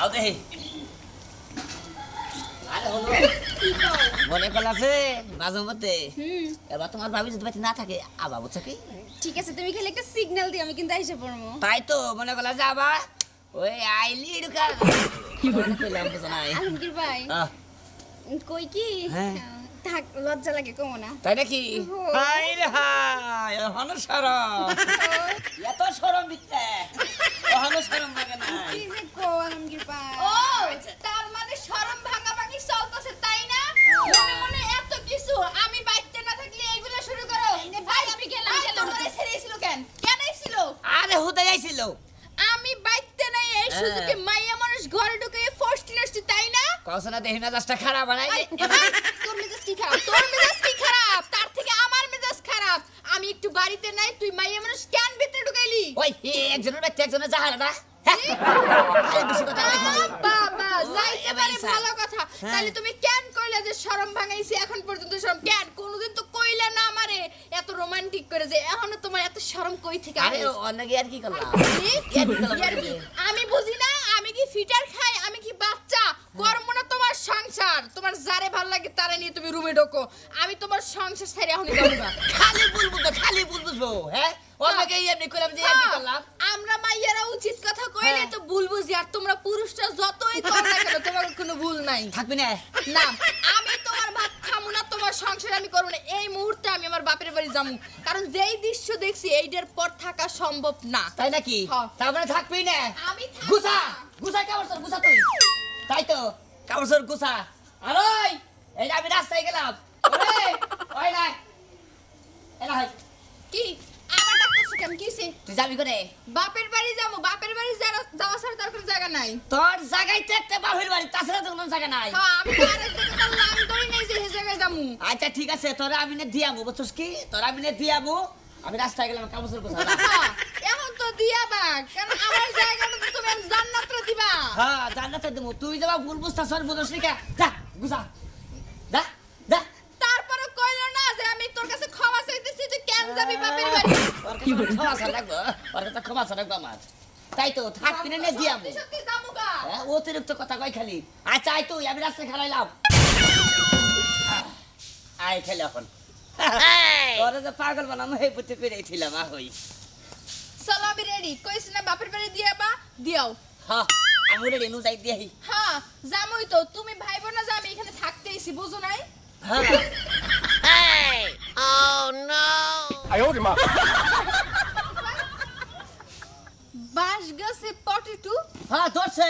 আও দেহি মনে কল আছে মাঝে মতে এবার তোমার ভাবি যদি না থাকে আবা বুঝছো কি ঠিক আছে তুমি খালি একটা সিগন্যাল দিও আমি কিন্তু এসে পড়বো তাই তো মনে কল আছে আবা ওই আইলি ঢুকা কি বলে কইলাম বুঝো না আলমগীর ভাই কই কি হ্যাঁ। থাক লজ্জা লাগে কমো না তাই নাকি হাই রে হাই হন সরম এত সরম বিতে হন এই সুযোগে হ্যাঁ। মাইয়া মানুষ ঘরে ঢুকে ফষ্টি নষ্টি তাই না কসনা দেখি মেজাজটা খারাপ বানাই তোর মেজাজ কি খারাপ তোর মেজাজ কি খারাপ তার থেকে আমার মেজাজ খারাপ আমি একটু বাড়িতে নাই তুই মাইয়া মানুষ কেন ভিতরে ঢুকাইলি ওই একজনের ব্যক্তি একজনের জাহারা না হ্যাঁ? হ্যাঁ। তুমি কেন কইলা যে শরম ভাঙাইছি এখন পর্যন্ত শরম কেন কোনোদিন তো কইলা না আমারে এত রোমান্টিক করে যে এখনো তোমার এত শরম কই থেকে আরে অন্য আর কি করলা এটা হ্যাঁ। তো ভুল বুঝি আর তোমরা পুরুষরা যতই কর না কেন তোমার কোনো ভুল নাই থাকবে না না আমি তোমার ভাত খামু না তোমার সংসার আমি করব না এই মুহূর্তে আমি আমার বাপের বাড়ি যাবো কারণ যেই দৃশ্য দেখছি এইটার পর থাকা সম্ভব না তাই নাকি তারপরে মানে থাকবি না আমি গুছা গুছা কাপড় সর গুছা তুই তাই তো কাপড় সর গুছা আর ওই এই আমি রাস্তায় গেলাম বাপের বাড়ি যাবো জায়গা নাই তোর জায়গায় তো বাহির বাড়ি তাছাড়া তো কোনো জায়গা নাই হ্যাঁ, আমি আচ্ছা ঠিক আছে তোর আমি না দিয়াবো বুঝছস কি তোর আমি না দিয়াবো আমি রাস্তায় গেলাম কামসের কথা এখন তো দিয়াবা কারণ আমার জায়গাটা তো তুমি জান্নাতে দিবা হ্যাঁ জান্নাতে দেবো তুই যাবা ভুল বুঝতাছ আর বুঝছস কি যা গুজা যা যা তারপরে কইল না যে আমি তোর কাছে ক্ষমা চাইতেছি তুই কেন যাবি বাপের বাড়ি ক্ষমা চাইলাগো তোর কাছে ক্ষমা চাইলাগো আমার তাই তো থাক কিনে হ্যাঁ, কথা খালি চাই তো আমি খেলাইলাম খেলে এখন পাগল বানানো রেডি না বাপের বাড়ি বা দিও হ্যাঁ আমি রেডি নু যাই হ্যাঁ তো তুমি ভাই বোন না যাবে এখানে বুঝো নাই হ্যাঁ ও নো আই মা বাঁশ গাছে পটেটো হ্যাঁ ধরছে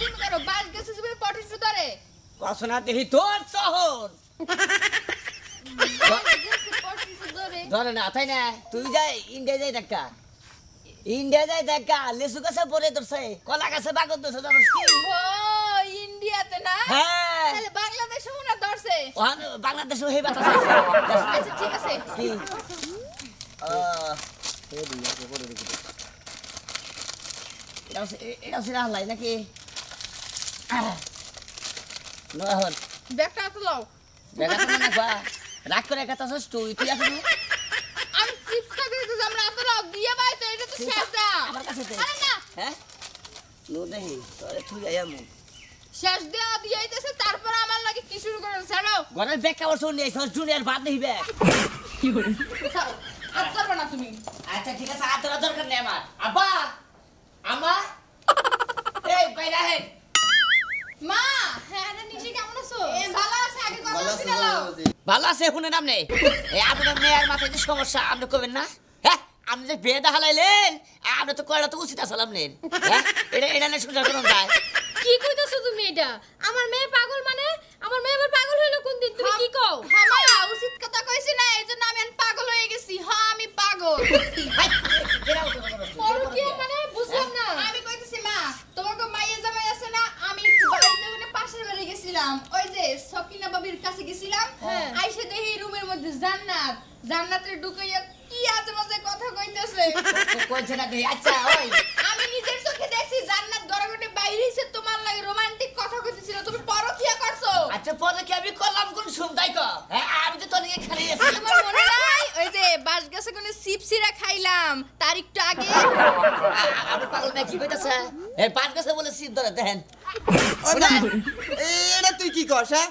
তুমি গাছে তুমি পটেটো ধরে দেহি তোর শহর ধরে না তাই না তুই যাই ইন্ডিয়া যাই দেখা ইন্ডিয়া যাই দেখা লেসু গাছে পরে ধরছে কলা গাছে বাগত ধরছে ধরছে ইন্ডিয়াতে না হ্যাঁ বাংলাদেশে ধরছে বাংলাদেশে আছে আচ্ছা, ঠিক আছে আহ এটা শেষ দা আমার কাছে শেষ দিয়ে আইতেছে তারপর আমার লাগে কি শুরু করে ছাড়ো ঘরের ব্যাগ কাপড় নিয়ে জুনিয়ার ভাত নেই ব্যাগ কি হল আর না তুমি আচ্ছা ঠিক আছে আর দরকার নেই আমার আব্বা ভালো আছে শুনেন আপনি আপনার মেয়ের মাথায় যে সমস্যা আপনি করবেন না হ্যাঁ, আপনি যে হালাইলেন আপনি তো কয়টা তো উচিত আসলাম হ্যাঁ, নেন এটা এটা সুযোগ করুন কি তুমি এটা আমার মেয়ে পাগল মানে আমার মেয়ে আবার পাগল হইলো কোন দিন তুমি কি কও হ্যাঁ, হ্যাঁ উচিত কথা কইছি না এইজন্য আমি পাগল হয়ে গেছি হ্যাঁ আমি পাগল জান্নাতে ঢুকাইয়া কি আজেবাজে কথা কইতেছে কইছে না দেই আচ্ছা ওই আমি নিজের চোখে দেখছি জান্নাত গড়গড়ে বাইরে হইছে তোমার লাগে রোমান্টিক কথা কইতেছিল তুমি পরকিয়া করছো আচ্ছা পরকিয়া আমি করলাম কোন শুনতাই ক আমি তো তোর খালি আছি তোমার মনে নাই ওই যে বাস গেছে কোন সিপসিরা খাইলাম তার একটু আগে আমি পাগল না কি কইতাছে এ বাস গাছে বলে সিপ ধরে দেখেন এটা তুই কি করছ হ্যাঁ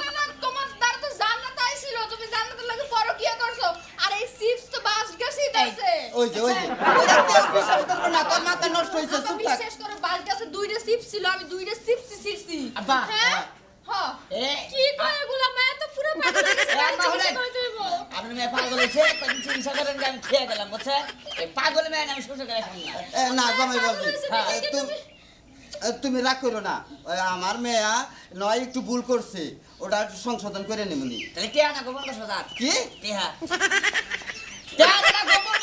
আচ্ছা, ছিল আমি হ্যাঁ? মেয়ে পাগল আমি পাগল মেয়ে আমি না আচ্ছা, জমাই হ্যাঁ, তুমি তুমি রাগ করো না আমার মেয়া নয় একটু ভুল করছে ওটা সংশোধন করে নেবনি তাহলে কে কি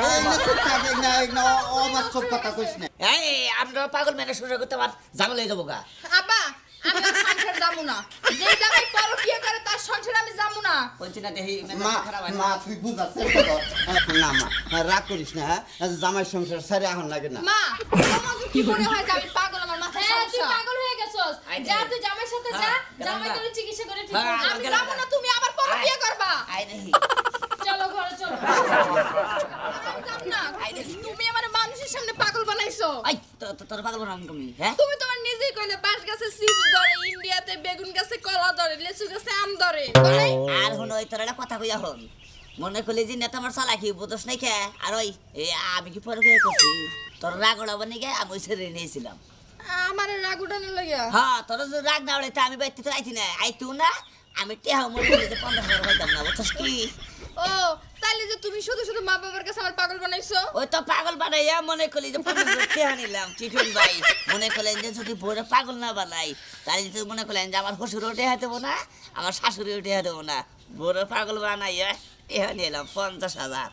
না যে জামাই তার সংসার আমি না মানে না মা হ্যাঁ, মা হ্যাঁ, রাগ করিস না হ্যাঁ, জামাই সংসার সারে এখন লাগে না মা পাগল আমার মাথা পাগল হয়ে তুই জামাই চিকিৎসা করে আমি যাবো না তুমি আবার পরকিয়া করবা চলো ঘরে চলো না তুমি আমার মানুষের সামনে পাগল বানাইছো আই তোর পাগল বানাম তুমি হ্যাঁ? তুমি তোমার নিজেই কইলে বাঁশ গাছে সিম বেগুন গাছে কলা ধরে লেচু গাছে আম ধরে কথা কইয়া মনে করলি যে নেতা আমার সালা কি নাই খে আর ওই আমি কি পরে করছি তোর রাগ ওড়াবো নাকি আমি ওই ছেড়ে নিয়েছিলাম আমার রাগ উঠানো লাগে হ্যাঁ তোর রাগ না ওড়াইতে আমি বাইতে তো আইছি না আইতু না আমি টেহা মোট পনেরো হাজার পাইতাম না বুঝছিস কি ও তাহলে যে তুমি শুধু শুধু মা বাবার কাছে আমার পাগল বানাইছো ওই তো পাগল বানাইয়া মনে করলি যে পাগল ধরতে আনিলাম টিফিন ভাই মনে করলেন যে যদি বড় পাগল না বানাই তাহলে যদি মনে করলেন যে আমার শ্বশুর উঠে হাতে না আমার শাশুড়ি উঠে হাতে না বড় পাগল বানাইয়া এখানে এলাম পঞ্চাশ হাজার